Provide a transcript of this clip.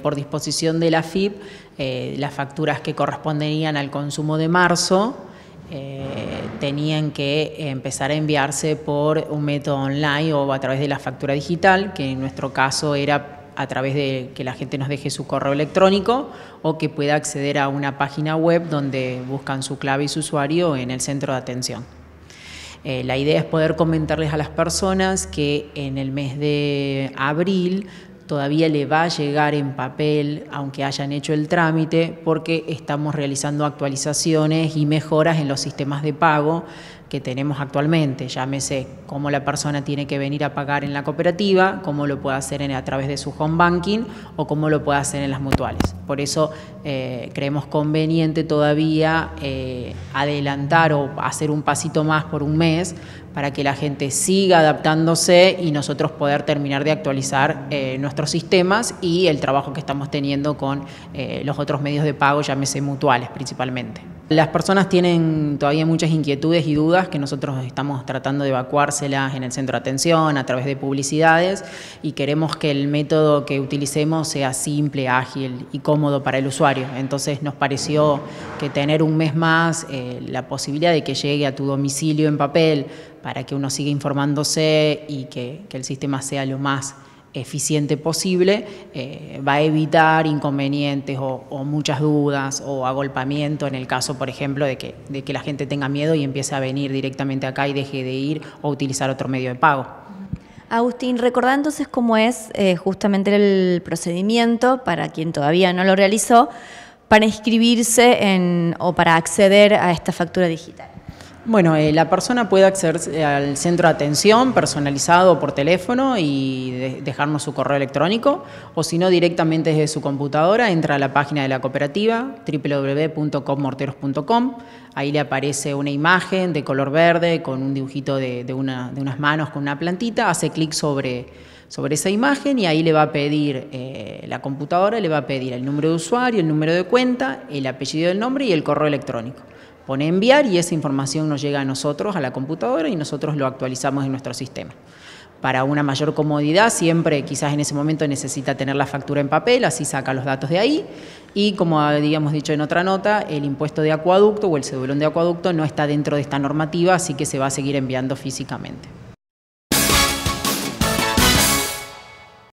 Por disposición de la FIP, eh, las facturas que corresponderían al consumo de marzo eh, tenían que empezar a enviarse por un método online o a través de la factura digital, que en nuestro caso era a través de que la gente nos deje su correo electrónico o que pueda acceder a una página web donde buscan su clave y su usuario en el centro de atención. Eh, la idea es poder comentarles a las personas que en el mes de abril todavía le va a llegar en papel, aunque hayan hecho el trámite, porque estamos realizando actualizaciones y mejoras en los sistemas de pago que tenemos actualmente, llámese cómo la persona tiene que venir a pagar en la cooperativa, cómo lo puede hacer a través de su home banking o cómo lo puede hacer en las mutuales. Por eso eh, creemos conveniente todavía eh, adelantar o hacer un pasito más por un mes para que la gente siga adaptándose y nosotros poder terminar de actualizar eh, nuestros sistemas y el trabajo que estamos teniendo con los otros medios de pago, llámese mutuales principalmente. Las personas tienen todavía muchas inquietudes y dudas que nosotros estamos tratando de evacuárselas en el centro de atención a través de publicidades y queremos que el método que utilicemos sea simple, ágil y cómodo para el usuario. Entonces nos pareció que tener un mes más, eh, la posibilidad de que llegue a tu domicilio en papel para que uno siga informándose y que, que el sistema sea lo más eficiente posible, eh, va a evitar inconvenientes o, muchas dudas o agolpamiento en el caso, por ejemplo, de que, de que la gente tenga miedo y empiece a venir directamente acá y deje de ir o utilizar otro medio de pago. Agustín, recordá entonces cómo es eh, justamente el procedimiento para quien todavía no lo realizó para inscribirse o para acceder a esta factura digital. Bueno, eh, la persona puede acceder eh, al centro de atención personalizado por teléfono y dejarnos su correo electrónico, o si no, directamente desde su computadora entra a la página de la cooperativa www.comorteros.com Ahí le aparece una imagen de color verde con un dibujito de, unas manos con una plantita, hace clic sobre, sobre esa imagen y ahí le va a pedir eh, la computadora, le va a pedir el número de usuario, el número de cuenta, el apellido del nombre y el correo electrónico pone enviar y esa información nos llega a nosotros, a la computadora, y nosotros lo actualizamos en nuestro sistema. Para una mayor comodidad, siempre quizás en ese momento necesita tener la factura en papel, así saca los datos de ahí. Y como habíamos dicho en otra nota, el impuesto de acueducto o el cedulón de acueducto no está dentro de esta normativa, así que se va a seguir enviando físicamente.